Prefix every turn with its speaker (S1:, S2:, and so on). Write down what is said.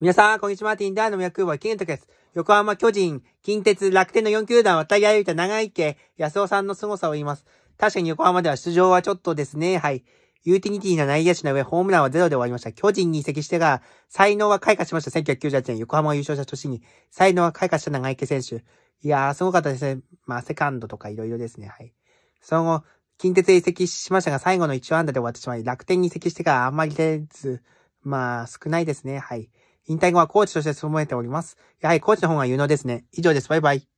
S1: 皆さん、こんにちは。ティンダーの役は、キントです。横浜巨人、近鉄、楽天の4球団を渡り歩いた長池、安尾さんの凄さを言います。確かに横浜では出場はちょっとですね。はい。ユーティニティな内野手の上、ホームランはゼロで終わりました。巨人に移籍してが、才能は開花しました。1998年、横浜優勝した年に、才能は開花した長池選手。いやー、すごかったですね。まあ、セカンドとかいろいろですね。はい。その後、近鉄移籍しましたが、最後の1安打で終わってしまい、楽天に移籍してからあんまり出ず、まあ、少ないですね。はい。引退後はコーチとして務めております。やはりコーチの方が有能ですね。以上です。バイバイ。